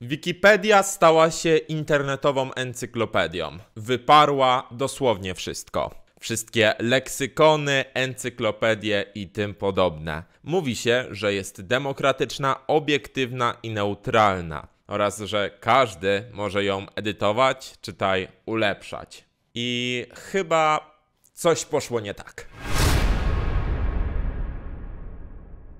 Wikipedia stała się internetową encyklopedią. Wyparła dosłownie wszystko. Wszystkie leksykony, encyklopedie i tym podobne. Mówi się, że jest demokratyczna, obiektywna i neutralna oraz że każdy może ją edytować, czytaj, ulepszać. I chyba coś poszło nie tak.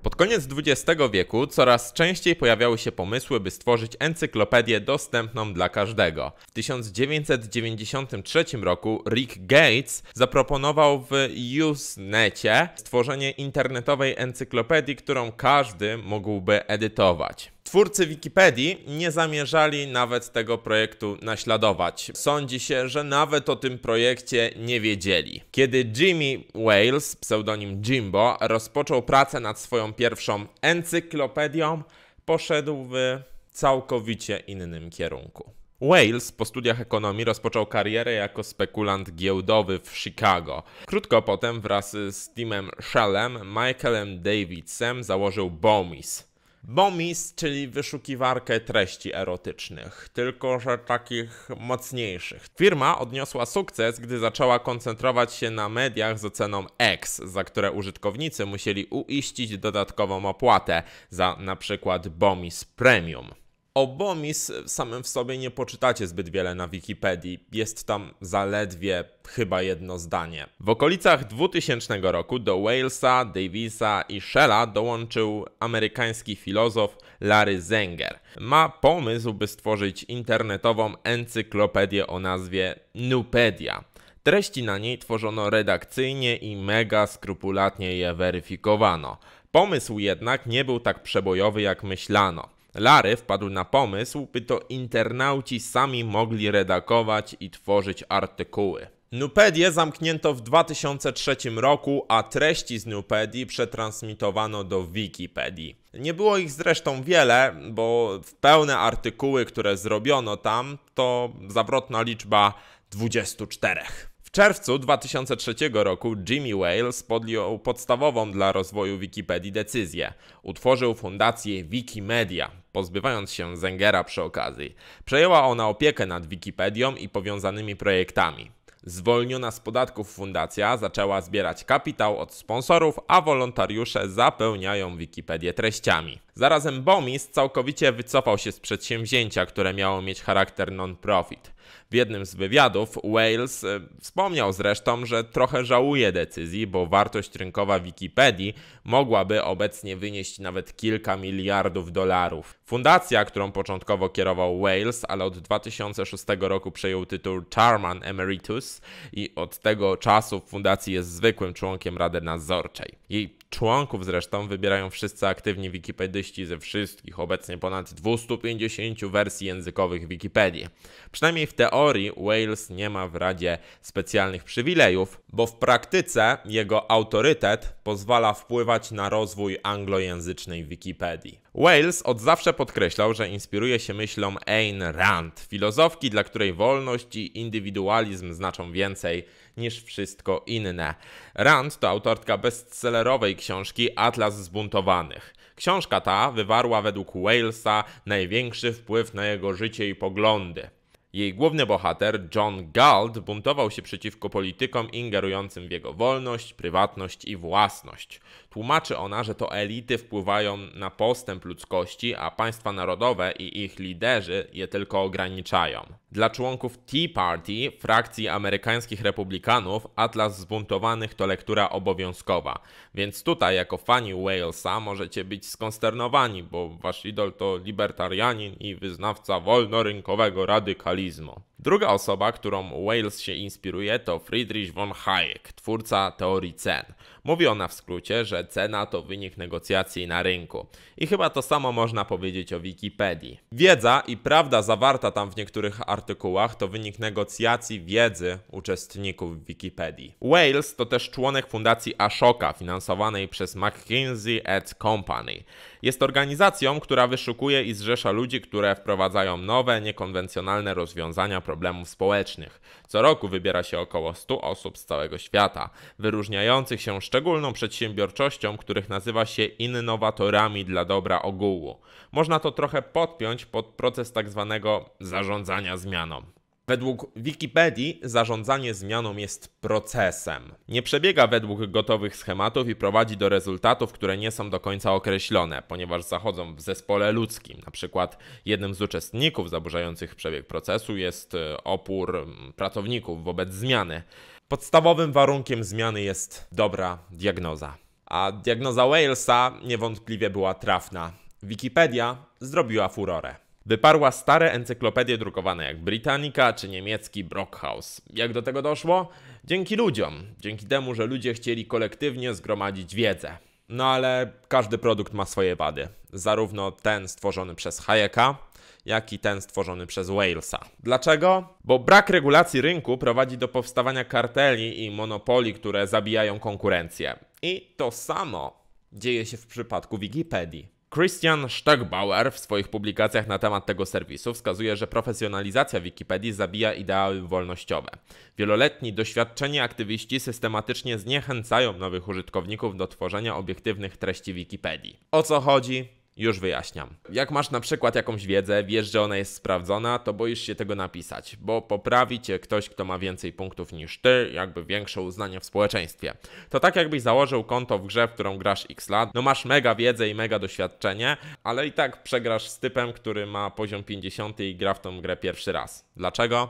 Pod koniec XX wieku coraz częściej pojawiały się pomysły, by stworzyć encyklopedię dostępną dla każdego. W 1993 roku Rick Gates zaproponował w Usenecie stworzenie internetowej encyklopedii, którą każdy mógłby edytować. Twórcy Wikipedii nie zamierzali nawet tego projektu naśladować. Sądzi się, że nawet o tym projekcie nie wiedzieli. Kiedy Jimmy Wales, pseudonim Jimbo, rozpoczął pracę nad swoją pierwszą encyklopedią, poszedł w całkowicie innym kierunku. Wales po studiach ekonomii rozpoczął karierę jako spekulant giełdowy w Chicago. Krótko potem wraz z Timem Shellem, Michaelem Davidsem założył Bomis. BOMIS, czyli wyszukiwarkę treści erotycznych, tylko że takich mocniejszych. Firma odniosła sukces, gdy zaczęła koncentrować się na mediach z oceną X, za które użytkownicy musieli uiścić dodatkową opłatę za np. BOMIS Premium. O Bomis samym w sobie nie poczytacie zbyt wiele na Wikipedii, jest tam zaledwie chyba jedno zdanie. W okolicach 2000 roku do Walesa, Davisa i Shella dołączył amerykański filozof Larry Zenger. Ma pomysł, by stworzyć internetową encyklopedię o nazwie Nupedia. Treści na niej tworzono redakcyjnie i mega skrupulatnie je weryfikowano. Pomysł jednak nie był tak przebojowy jak myślano. Lary wpadł na pomysł, by to internauci sami mogli redakować i tworzyć artykuły. Nupedię zamknięto w 2003 roku, a treści z Nupedii przetransmitowano do Wikipedii. Nie było ich zresztą wiele, bo w pełne artykuły, które zrobiono tam, to zawrotna liczba 24 czerwcu 2003 roku Jimmy Wales podjął podstawową dla rozwoju Wikipedii decyzję. Utworzył fundację Wikimedia, pozbywając się Zengera przy okazji. Przejęła ona opiekę nad Wikipedią i powiązanymi projektami. Zwolniona z podatków fundacja zaczęła zbierać kapitał od sponsorów, a wolontariusze zapełniają Wikipedię treściami. Zarazem Bomis całkowicie wycofał się z przedsięwzięcia, które miało mieć charakter non-profit. W jednym z wywiadów Wales e, wspomniał zresztą, że trochę żałuje decyzji, bo wartość rynkowa Wikipedii mogłaby obecnie wynieść nawet kilka miliardów dolarów. Fundacja, którą początkowo kierował Wales, ale od 2006 roku przejął tytuł Charman Emeritus i od tego czasu w fundacji jest zwykłym członkiem Rady Nadzorczej. Jej Członków zresztą wybierają wszyscy aktywni wikipedyści ze wszystkich obecnie ponad 250 wersji językowych Wikipedii. Przynajmniej w teorii Wales nie ma w Radzie specjalnych przywilejów, bo w praktyce jego autorytet pozwala wpływać na rozwój anglojęzycznej Wikipedii. Wales od zawsze podkreślał, że inspiruje się myślą Ayn Rand, filozofki, dla której wolność i indywidualizm znaczą więcej niż wszystko inne. Rand to autorka bestsellerowej książki Atlas Zbuntowanych. Książka ta wywarła według Walesa największy wpływ na jego życie i poglądy. Jej główny bohater, John Galt, buntował się przeciwko politykom ingerującym w jego wolność, prywatność i własność. Tłumaczy ona, że to elity wpływają na postęp ludzkości, a państwa narodowe i ich liderzy je tylko ograniczają. Dla członków Tea Party, frakcji amerykańskich republikanów, Atlas Zbuntowanych to lektura obowiązkowa. Więc tutaj, jako fani Walesa, możecie być skonsternowani, bo wasz idol to libertarianin i wyznawca wolnorynkowego radykalizmu. Druga osoba, którą Wales się inspiruje, to Friedrich von Hayek, twórca teorii cen. Mówi ona w skrócie, że cena to wynik negocjacji na rynku. I chyba to samo można powiedzieć o Wikipedii. Wiedza i prawda zawarta tam w niektórych artykułach to wynik negocjacji wiedzy uczestników Wikipedii. Wales to też członek fundacji Ashoka finansowanej przez McKinsey Company. Jest organizacją, która wyszukuje i zrzesza ludzi, które wprowadzają nowe, niekonwencjonalne rozwiązania problemów społecznych. Co roku wybiera się około 100 osób z całego świata, wyróżniających się szczególnie szczególną przedsiębiorczością, których nazywa się innowatorami dla dobra ogółu. Można to trochę podpiąć pod proces tak zwanego zarządzania zmianą. Według Wikipedii zarządzanie zmianą jest procesem. Nie przebiega według gotowych schematów i prowadzi do rezultatów, które nie są do końca określone, ponieważ zachodzą w zespole ludzkim. Na przykład jednym z uczestników zaburzających przebieg procesu jest e, opór pracowników wobec zmiany. Podstawowym warunkiem zmiany jest dobra diagnoza. A diagnoza Walesa niewątpliwie była trafna. Wikipedia zrobiła furorę. Wyparła stare encyklopedie drukowane jak Britannica czy niemiecki Brockhaus. Jak do tego doszło? Dzięki ludziom. Dzięki temu, że ludzie chcieli kolektywnie zgromadzić wiedzę. No ale każdy produkt ma swoje wady. Zarówno ten stworzony przez Hayeka, jak i ten stworzony przez Walesa. Dlaczego? Bo brak regulacji rynku prowadzi do powstawania karteli i monopoli, które zabijają konkurencję. I to samo dzieje się w przypadku Wikipedii. Christian Stegbauer w swoich publikacjach na temat tego serwisu wskazuje, że profesjonalizacja Wikipedii zabija ideały wolnościowe. Wieloletni doświadczeni aktywiści systematycznie zniechęcają nowych użytkowników do tworzenia obiektywnych treści Wikipedii. O co chodzi? Już wyjaśniam. Jak masz na przykład jakąś wiedzę, wiesz, że ona jest sprawdzona, to boisz się tego napisać, bo poprawi cię ktoś, kto ma więcej punktów niż ty, jakby większe uznanie w społeczeństwie. To tak jakbyś założył konto w grze, w którą grasz x lat, no masz mega wiedzę i mega doświadczenie, ale i tak przegrasz z typem, który ma poziom 50 i gra w tą grę pierwszy raz. Dlaczego?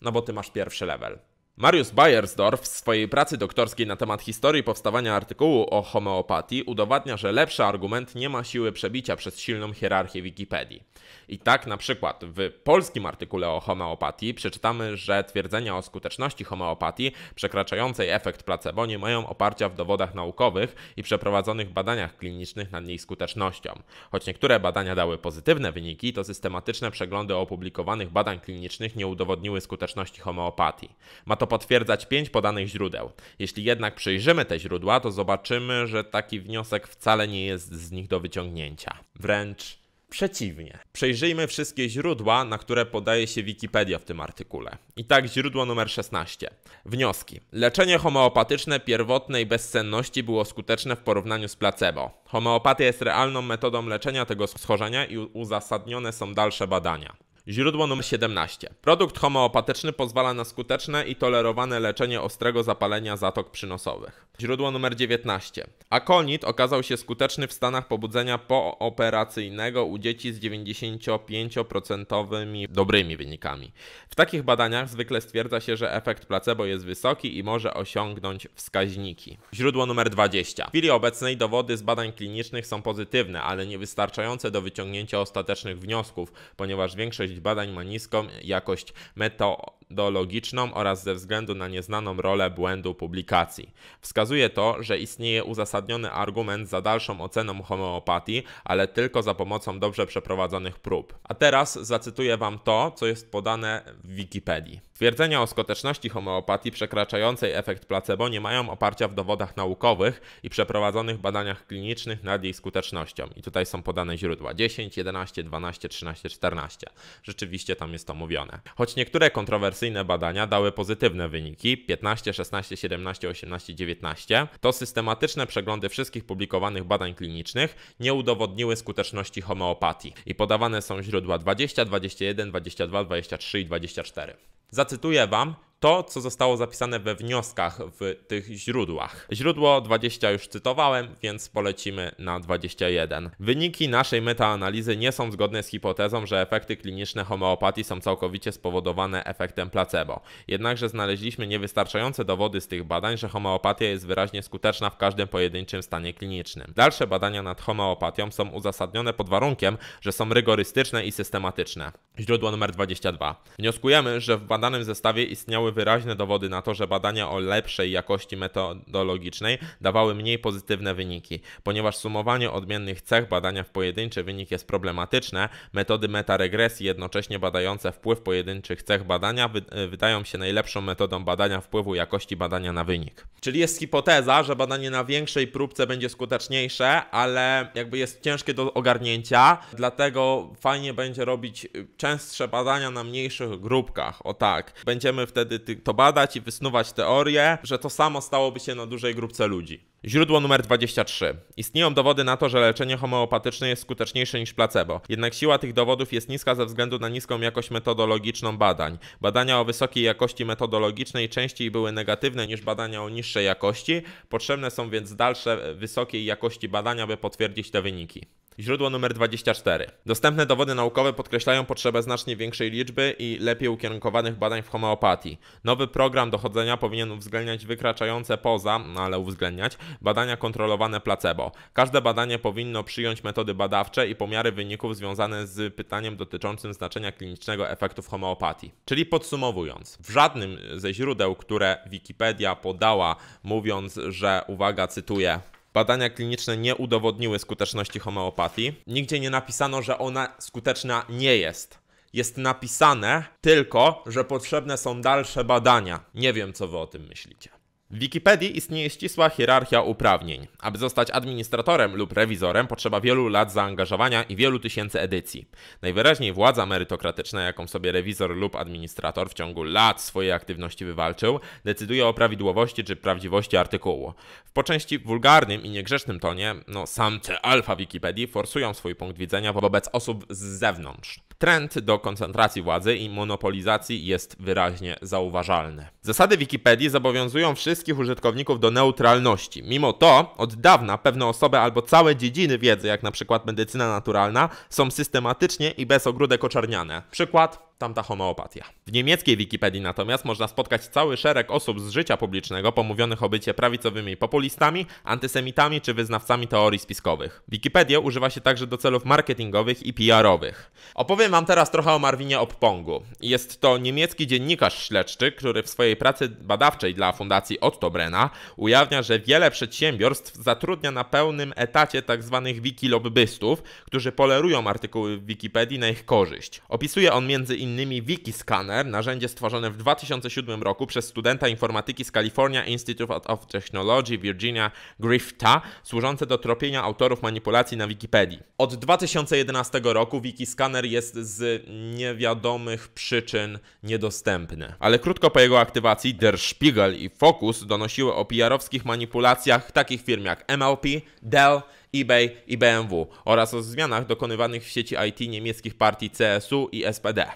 No bo ty masz pierwszy level. Mariusz Bayersdorf w swojej pracy doktorskiej na temat historii powstawania artykułu o homeopatii udowadnia, że lepszy argument nie ma siły przebicia przez silną hierarchię Wikipedii. I tak na przykład w polskim artykule o homeopatii przeczytamy, że twierdzenia o skuteczności homeopatii przekraczającej efekt placebo nie mają oparcia w dowodach naukowych i przeprowadzonych badaniach klinicznych nad jej skutecznością. Choć niektóre badania dały pozytywne wyniki, to systematyczne przeglądy opublikowanych badań klinicznych nie udowodniły skuteczności homeopatii. Ma to potwierdzać pięć podanych źródeł. Jeśli jednak przyjrzymy te źródła, to zobaczymy, że taki wniosek wcale nie jest z nich do wyciągnięcia. Wręcz Przeciwnie. Przejrzyjmy wszystkie źródła, na które podaje się Wikipedia w tym artykule. I tak źródło numer 16. Wnioski. Leczenie homeopatyczne pierwotnej bezsenności było skuteczne w porównaniu z placebo. Homeopatia jest realną metodą leczenia tego schorzenia i uzasadnione są dalsze badania. Źródło numer 17. Produkt homeopatyczny pozwala na skuteczne i tolerowane leczenie ostrego zapalenia zatok przynosowych. Źródło numer 19. Akonit okazał się skuteczny w stanach pobudzenia pooperacyjnego u dzieci z 95% dobrymi wynikami. W takich badaniach zwykle stwierdza się, że efekt placebo jest wysoki i może osiągnąć wskaźniki. Źródło numer 20. W chwili obecnej dowody z badań klinicznych są pozytywne, ale niewystarczające do wyciągnięcia ostatecznych wniosków, ponieważ większość tych badań ma niską jakość metodologiczną oraz ze względu na nieznaną rolę błędu publikacji. Wskazuje to, że istnieje uzasadniony argument za dalszą oceną homeopatii, ale tylko za pomocą dobrze przeprowadzonych prób. A teraz zacytuję Wam to, co jest podane w Wikipedii. Twierdzenia o skuteczności homeopatii przekraczającej efekt placebo nie mają oparcia w dowodach naukowych i przeprowadzonych badaniach klinicznych nad jej skutecznością. I tutaj są podane źródła 10, 11, 12, 13, 14 rzeczywiście tam jest to mówione. Choć niektóre kontrowersyjne badania dały pozytywne wyniki 15, 16, 17, 18, 19, to systematyczne przeglądy wszystkich publikowanych badań klinicznych nie udowodniły skuteczności homeopatii i podawane są źródła 20, 21, 22, 23 i 24. Zacytuję Wam to, co zostało zapisane we wnioskach w tych źródłach. Źródło 20 już cytowałem, więc polecimy na 21. Wyniki naszej metaanalizy nie są zgodne z hipotezą, że efekty kliniczne homeopatii są całkowicie spowodowane efektem placebo. Jednakże znaleźliśmy niewystarczające dowody z tych badań, że homeopatia jest wyraźnie skuteczna w każdym pojedynczym stanie klinicznym. Dalsze badania nad homeopatią są uzasadnione pod warunkiem, że są rygorystyczne i systematyczne. Źródło numer 22. Wnioskujemy, że w badanym zestawie istniały wyraźne dowody na to, że badania o lepszej jakości metodologicznej dawały mniej pozytywne wyniki. Ponieważ sumowanie odmiennych cech badania w pojedynczy wynik jest problematyczne, metody metaregresji jednocześnie badające wpływ pojedynczych cech badania wy e, wydają się najlepszą metodą badania wpływu jakości badania na wynik. Czyli jest hipoteza, że badanie na większej próbce będzie skuteczniejsze, ale jakby jest ciężkie do ogarnięcia, dlatego fajnie będzie robić często e, częstsze badania na mniejszych grupkach. O tak, będziemy wtedy to badać i wysnuwać teorię, że to samo stałoby się na dużej grupce ludzi. Źródło numer 23. Istnieją dowody na to, że leczenie homeopatyczne jest skuteczniejsze niż placebo. Jednak siła tych dowodów jest niska ze względu na niską jakość metodologiczną badań. Badania o wysokiej jakości metodologicznej częściej były negatywne niż badania o niższej jakości. Potrzebne są więc dalsze e, wysokiej jakości badania, by potwierdzić te wyniki. Źródło numer 24. Dostępne dowody naukowe podkreślają potrzebę znacznie większej liczby i lepiej ukierunkowanych badań w homeopatii. Nowy program dochodzenia powinien uwzględniać wykraczające poza, no ale uwzględniać, badania kontrolowane placebo. Każde badanie powinno przyjąć metody badawcze i pomiary wyników związane z pytaniem dotyczącym znaczenia klinicznego efektów homeopatii. Czyli podsumowując, w żadnym ze źródeł, które Wikipedia podała, mówiąc, że uwaga, cytuję, Badania kliniczne nie udowodniły skuteczności homeopatii. Nigdzie nie napisano, że ona skuteczna nie jest. Jest napisane tylko, że potrzebne są dalsze badania. Nie wiem, co wy o tym myślicie. W Wikipedii istnieje ścisła hierarchia uprawnień. Aby zostać administratorem lub rewizorem potrzeba wielu lat zaangażowania i wielu tysięcy edycji. Najwyraźniej władza merytokratyczna, jaką sobie rewizor lub administrator w ciągu lat swojej aktywności wywalczył, decyduje o prawidłowości czy prawdziwości artykułu. W po części wulgarnym i niegrzecznym tonie, no samce alfa Wikipedii forsują swój punkt widzenia wobec osób z zewnątrz. Trend do koncentracji władzy i monopolizacji jest wyraźnie zauważalny. Zasady Wikipedii zobowiązują wszystkich użytkowników do neutralności. Mimo to od dawna pewne osoby albo całe dziedziny wiedzy, jak na przykład medycyna naturalna, są systematycznie i bez ogródek oczarniane. Przykład tamta homeopatia. W niemieckiej Wikipedii natomiast można spotkać cały szereg osób z życia publicznego pomówionych o bycie prawicowymi populistami, antysemitami czy wyznawcami teorii spiskowych. Wikipedię używa się także do celów marketingowych i PR-owych. Opowiem Wam teraz trochę o Marwinie Oppongu. Jest to niemiecki dziennikarz śledczy, który w swojej pracy badawczej dla Fundacji Otto Brenna ujawnia, że wiele przedsiębiorstw zatrudnia na pełnym etacie tzw. Tak wikilobbystów, którzy polerują artykuły w Wikipedii na ich korzyść. Opisuje on między innymi Innymi Wikiscanner, narzędzie stworzone w 2007 roku przez studenta informatyki z California Institute of Technology Virginia Grifta, służące do tropienia autorów manipulacji na Wikipedii. Od 2011 roku Wikiscanner jest z niewiadomych przyczyn niedostępny. Ale krótko po jego aktywacji Der Spiegel i Focus donosiły o PR-owskich manipulacjach takich firm jak MLP, Dell, eBay i BMW oraz o zmianach dokonywanych w sieci IT niemieckich partii CSU i SPD.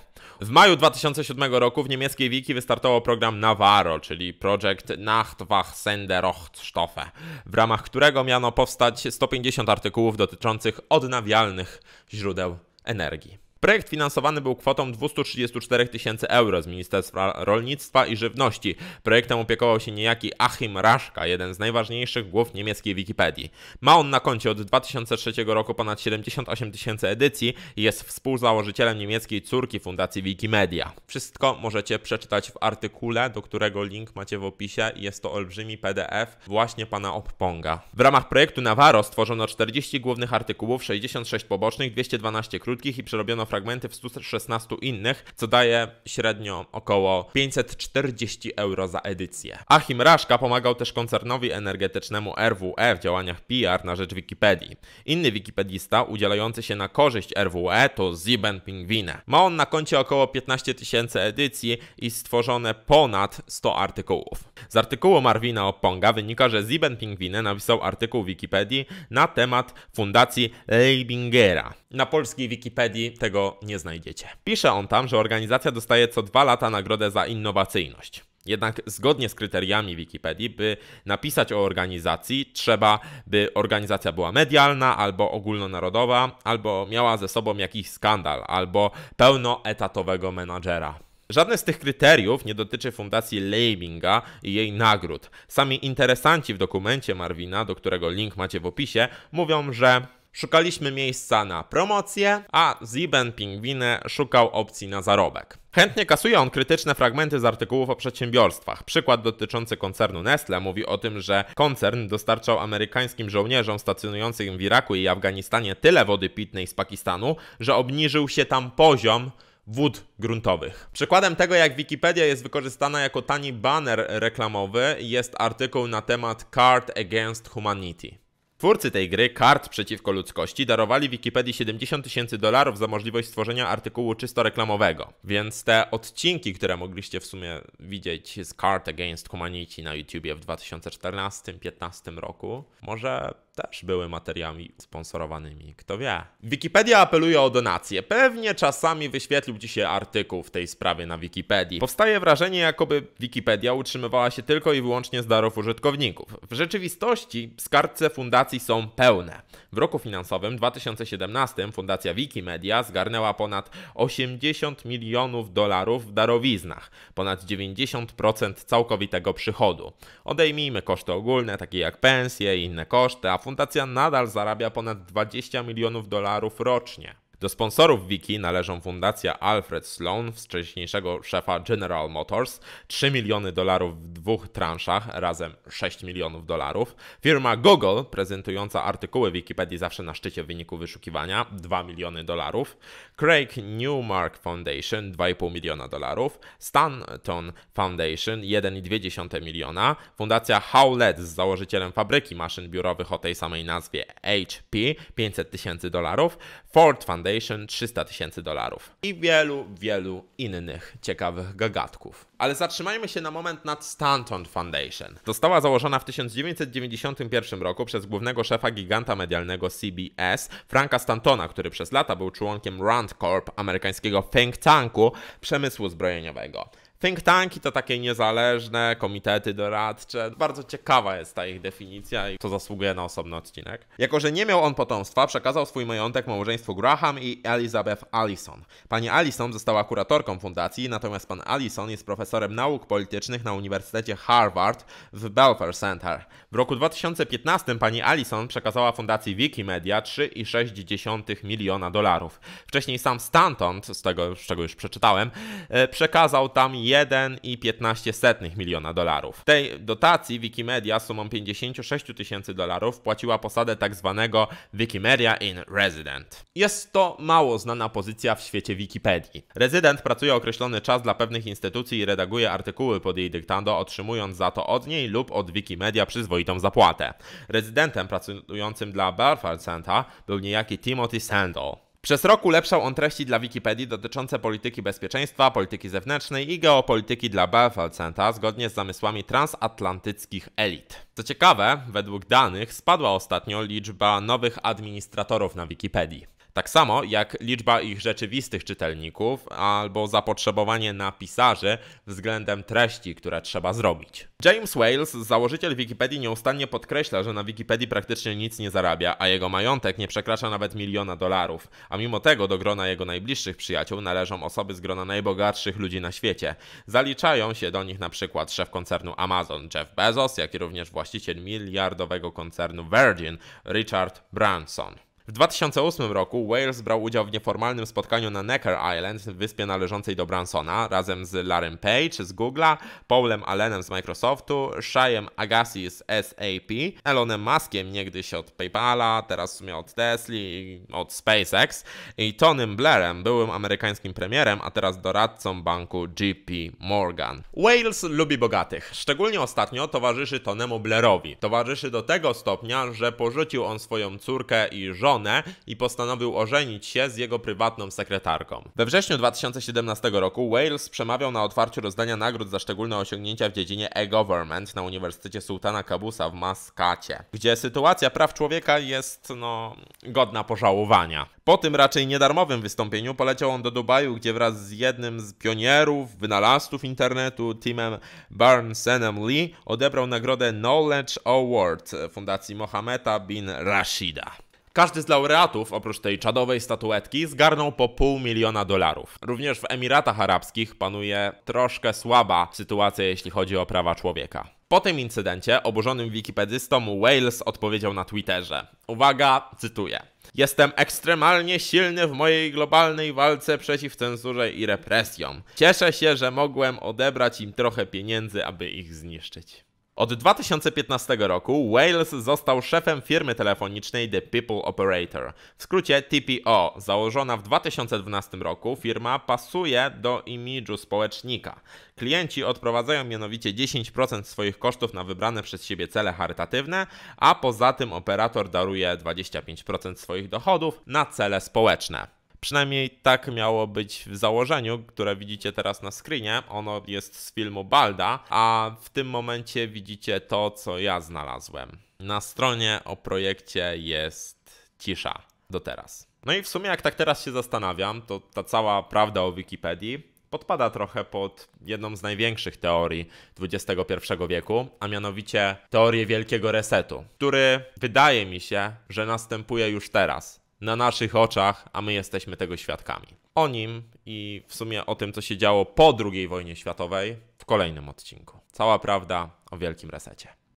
W maju 2007 roku w niemieckiej wiki wystartował program Navarro, czyli Projekt Nachtwachsenderochtstoffe, w ramach którego miano powstać 150 artykułów dotyczących odnawialnych źródeł energii. Projekt finansowany był kwotą 234 tysięcy euro z Ministerstwa Rolnictwa i Żywności. Projektem opiekował się niejaki Achim Raszka, jeden z najważniejszych głów niemieckiej Wikipedii. Ma on na koncie od 2003 roku ponad 78 tysięcy edycji i jest współzałożycielem niemieckiej córki Fundacji Wikimedia. Wszystko możecie przeczytać w artykule, do którego link macie w opisie i jest to olbrzymi PDF właśnie pana Opponga. W ramach projektu Navarro stworzono 40 głównych artykułów, 66 pobocznych, 212 krótkich i przerobiono fragmenty w 116 innych, co daje średnio około 540 euro za edycję. Achim Raszka pomagał też koncernowi energetycznemu RWE w działaniach PR na rzecz Wikipedii. Inny wikipedista udzielający się na korzyść RWE to Ziben Pingwine. Ma on na koncie około 15 tysięcy edycji i stworzone ponad 100 artykułów. Z artykułu Marwina Oponga wynika, że Ziben Pingwine napisał artykuł Wikipedii na temat fundacji Leibingera. Na polskiej Wikipedii tego nie znajdziecie. Pisze on tam, że organizacja dostaje co dwa lata nagrodę za innowacyjność. Jednak zgodnie z kryteriami Wikipedii, by napisać o organizacji, trzeba, by organizacja była medialna albo ogólnonarodowa, albo miała ze sobą jakiś skandal, albo pełnoetatowego menadżera. Żadne z tych kryteriów nie dotyczy fundacji Leibinga i jej nagród. Sami interesanci w dokumencie Marwina, do którego link macie w opisie, mówią, że Szukaliśmy miejsca na promocję, a Ziben Pingwiny szukał opcji na zarobek. Chętnie kasuje on krytyczne fragmenty z artykułów o przedsiębiorstwach. Przykład dotyczący koncernu Nestle mówi o tym, że koncern dostarczał amerykańskim żołnierzom stacjonującym w Iraku i Afganistanie tyle wody pitnej z Pakistanu, że obniżył się tam poziom wód gruntowych. Przykładem tego, jak Wikipedia jest wykorzystana jako tani banner reklamowy, jest artykuł na temat Card Against Humanity. Twórcy tej gry, Kart przeciwko ludzkości, darowali Wikipedii 70 tysięcy dolarów za możliwość stworzenia artykułu czysto reklamowego. Więc te odcinki, które mogliście w sumie widzieć z Card Against Humanity na YouTubie w 2014-2015 roku, może też były materiami sponsorowanymi. Kto wie? Wikipedia apeluje o donacje. Pewnie czasami wyświetlił Ci się artykuł w tej sprawie na Wikipedii. Powstaje wrażenie, jakoby Wikipedia utrzymywała się tylko i wyłącznie z darów użytkowników. W rzeczywistości skarbce fundacji są pełne. W roku finansowym 2017 Fundacja Wikimedia zgarnęła ponad 80 milionów dolarów w darowiznach, ponad 90% całkowitego przychodu. Odejmijmy koszty ogólne, takie jak pensje i inne koszty, a fundacja nadal zarabia ponad 20 milionów dolarów rocznie. Do sponsorów wiki należą fundacja Alfred Sloan, wcześniejszego szefa General Motors, 3 miliony dolarów w dwóch transzach, razem 6 milionów dolarów, firma Google, prezentująca artykuły Wikipedii zawsze na szczycie w wyniku wyszukiwania, 2 miliony dolarów, Craig Newmark Foundation, 2,5 miliona dolarów, Stanton Foundation, 1,2 miliona, fundacja Howlett z założycielem fabryki maszyn biurowych o tej samej nazwie HP, 500 tysięcy dolarów, Ford Foundation, Foundation 300 tysięcy dolarów i wielu, wielu innych ciekawych gagatków. Ale zatrzymajmy się na moment nad Stanton Foundation. Została założona w 1991 roku przez głównego szefa giganta medialnego CBS, Franka Stantona, który przez lata był członkiem Rand Corp, amerykańskiego think tanku przemysłu zbrojeniowego. Think tanki to takie niezależne komitety doradcze. Bardzo ciekawa jest ta ich definicja i to zasługuje na osobny odcinek. Jako, że nie miał on potomstwa, przekazał swój majątek małżeństwu Graham i Elizabeth Allison. Pani Allison została kuratorką fundacji, natomiast pan Allison jest profesorem nauk politycznych na Uniwersytecie Harvard w Belfer Center. W roku 2015 pani Allison przekazała fundacji Wikimedia 3,6 miliona dolarów. Wcześniej sam Stanton, z tego, z czego już przeczytałem, e, przekazał tam 1,15 miliona dolarów. W tej dotacji Wikimedia sumą 56 tysięcy dolarów płaciła posadę tak zwanego Wikimedia in Resident. Jest to mało znana pozycja w świecie Wikipedii. Rezydent pracuje określony czas dla pewnych instytucji i redaguje artykuły pod jej dyktando, otrzymując za to od niej lub od Wikimedia przyzwoitą zapłatę. Rezydentem pracującym dla Belfast Center był niejaki Timothy Sandel. Przez rok ulepszał on treści dla Wikipedii dotyczące polityki bezpieczeństwa, polityki zewnętrznej i geopolityki dla BFL Centa zgodnie z zamysłami transatlantyckich elit. Co ciekawe, według danych spadła ostatnio liczba nowych administratorów na Wikipedii. Tak samo jak liczba ich rzeczywistych czytelników albo zapotrzebowanie na pisarzy względem treści, które trzeba zrobić. James Wales, założyciel Wikipedii, nieustannie podkreśla, że na Wikipedii praktycznie nic nie zarabia, a jego majątek nie przekracza nawet miliona dolarów. A mimo tego do grona jego najbliższych przyjaciół należą osoby z grona najbogatszych ludzi na świecie. Zaliczają się do nich na przykład szef koncernu Amazon Jeff Bezos, jak i również właściciel miliardowego koncernu Virgin Richard Branson. W 2008 roku Wales brał udział w nieformalnym spotkaniu na Necker Island, wyspie należącej do Bransona, razem z Larrym Page z Google'a, Paulem Allenem z Microsoftu, Shayem Agassi z SAP, Elonem Muskiem niegdyś od PayPala, teraz w sumie od Tesla i od SpaceX i Tonym Blairem, byłym amerykańskim premierem, a teraz doradcą banku JP Morgan. Wales lubi bogatych. Szczególnie ostatnio towarzyszy Tonemu Blairowi. Towarzyszy do tego stopnia, że porzucił on swoją córkę i żonę żonę i postanowił ożenić się z jego prywatną sekretarką. We wrześniu 2017 roku Wales przemawiał na otwarciu rozdania nagród za szczególne osiągnięcia w dziedzinie e-government na Uniwersytecie Sultana Kabusa w Maskacie, gdzie sytuacja praw człowieka jest, no, godna pożałowania. Po tym raczej niedarmowym wystąpieniu poleciał on do Dubaju, gdzie wraz z jednym z pionierów, wynalazców internetu, Timem Barnesenem Lee, odebrał nagrodę Knowledge Award Fundacji Mohameda bin Rashida. Każdy z laureatów, oprócz tej czadowej statuetki, zgarnął po pół miliona dolarów. Również w Emiratach Arabskich panuje troszkę słaba sytuacja, jeśli chodzi o prawa człowieka. Po tym incydencie oburzonym wikipedystą Wales odpowiedział na Twitterze. Uwaga, cytuję. Jestem ekstremalnie silny w mojej globalnej walce przeciw cenzurze i represjom. Cieszę się, że mogłem odebrać im trochę pieniędzy, aby ich zniszczyć. Od 2015 roku Wales został szefem firmy telefonicznej The People Operator, w skrócie TPO. Założona w 2012 roku, firma pasuje do imidżu społecznika. Klienci odprowadzają mianowicie 10% swoich kosztów na wybrane przez siebie cele charytatywne, a poza tym operator daruje 25% swoich dochodów na cele społeczne. Przynajmniej tak miało być w założeniu, które widzicie teraz na screenie. Ono jest z filmu Balda, a w tym momencie widzicie to, co ja znalazłem. Na stronie o projekcie jest cisza do teraz. No i w sumie jak tak teraz się zastanawiam, to ta cała prawda o Wikipedii podpada trochę pod jedną z największych teorii XXI wieku, a mianowicie teorię wielkiego resetu, który wydaje mi się, że następuje już teraz na naszych oczach, a my jesteśmy tego świadkami. O nim i w sumie o tym, co się działo po II wojnie światowej w kolejnym odcinku. Cała prawda o Wielkim Resecie.